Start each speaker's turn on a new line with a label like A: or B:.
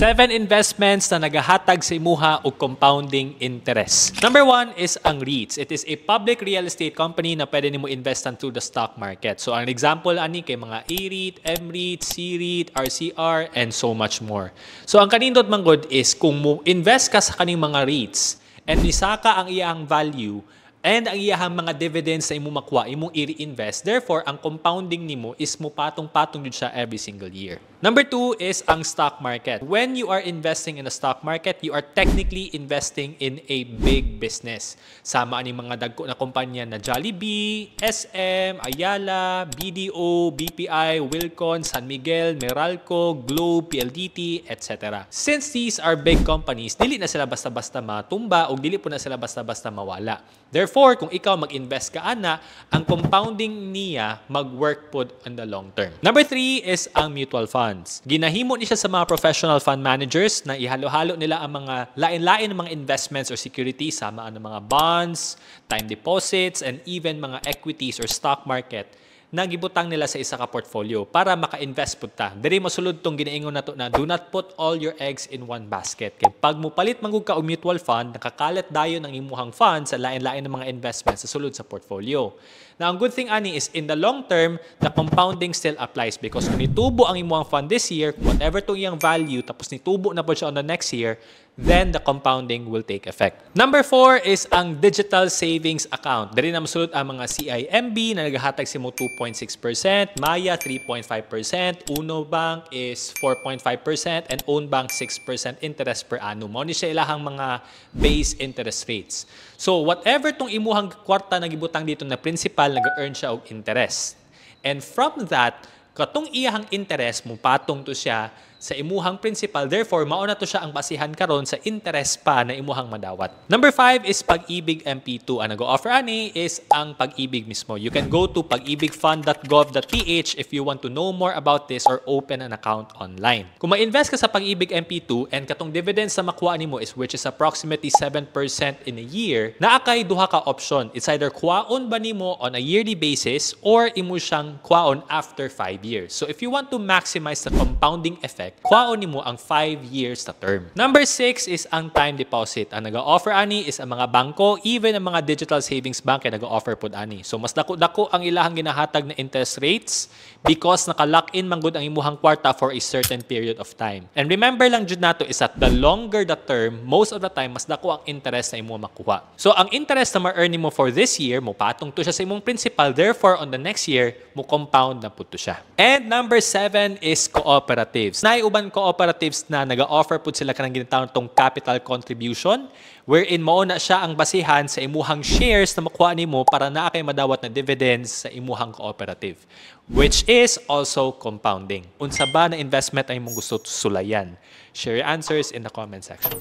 A: Seven investments na nagahatag sa imuha o compounding interest. Number one is ang REITs. It is a public real estate company na pwede mo investan through the stock market. So ang example ani kay mga A-REIT, M-REIT, C-REIT, RCR, and so much more. So ang kanindot manggod is kung mo invest ka sa kaning mga REITs and nisaka ang iyang value, And ang iyahang mga dividends sa imo makuha, imong i-reinvest. Therefore, ang compounding nimo is mo patong-patong jud siya every single year. Number two is ang stock market. When you are investing in a stock market, you are technically investing in a big business. Sama ni mga dagko na kumpanya na Jollibee, SM, Ayala, BDO, BPI, Wilcon, San Miguel, Meralco, Globe, PLDT, etc. Since these are big companies, dili na sila basta-basta matumba o dili po na sila basta-basta mawala. Therefore, Therefore, kung ikaw mag-invest ka ana, ang compounding niya mag-work po on the long term. Number three is ang mutual funds. Ginahimo niya sa mga professional fund managers na ihalo-halo nila ang mga lain-lain ng mga investments or securities, sama ang mga bonds, time deposits, and even mga equities or stock market nagibutang nila sa isa ka portfolio para maka-invest pud ta. Diri masulod tong ginaingon nato na do not put all your eggs in one basket. Kay pag mo palit mangug ka og mutual fund, nakakalat dayon ang imuhang fund sa lain-lain ng mga investments sa sulod sa portfolio. Now, ang good thing ani is in the long term, the compounding still applies because kung nitubo ang imuhang fund this year, whatever to iyang value tapos nitubo na po siya on the next year, then the compounding will take effect. Number four is ang digital savings account. Dari na masulot ang mga CIMB na naghahatag si mo 2.6%, Maya 3.5%, Uno Bank is 4.5%, and Own Bank 6% interest per annum. Mao ni siya ilahang mga base interest rates. So whatever tong imuhang kwarta na gibutang dito na principal, nag-earn siya og interest. And from that, katong iyahang interest mo patong to siya sa imuhang principal. Therefore, mao na to siya ang basihan karon sa interest pa na imuhang madawat. Number 5 is pag-ibig MP2. Ang nag-offer ani is ang pag-ibig mismo. You can go to pagibigfund.gov.ph if you want to know more about this or open an account online. Kung ma-invest ka sa pag-ibig MP2 and katong dividends sa makuha nimo is which is approximately 7% in a year, naa kay duha ka option. It's either kwaon ba nimo on a yearly basis or imo siyang kwaon after 5 years. So if you want to maximize the compounding effect, elect, kuwaon mo ang 5 years na term. Number 6 is ang time deposit. Ang nag-offer ani is ang mga bangko, even ang mga digital savings bank ay nag-offer pod ani. So mas dako-dako ang ilahang ginahatag na interest rates because naka-lock in mangod ang imuhang kwarta for a certain period of time. And remember lang jud nato is that the longer the term, most of the time mas dako ang interest na imo makuha. So ang interest na ma-earn mo for this year, mo patong to siya sa imong principal. Therefore, on the next year, mo compound na to siya. And number 7 is cooperatives. Na may uban cooperatives na naga-offer po sila kanang ginatawag tong capital contribution wherein mao na siya ang basihan sa imuhang shares na makuha nimo para naa kay madawat na dividends sa imuhang cooperative which is also compounding. Unsa ba na investment ay mong gusto sulayan? Share your answers in the comment section.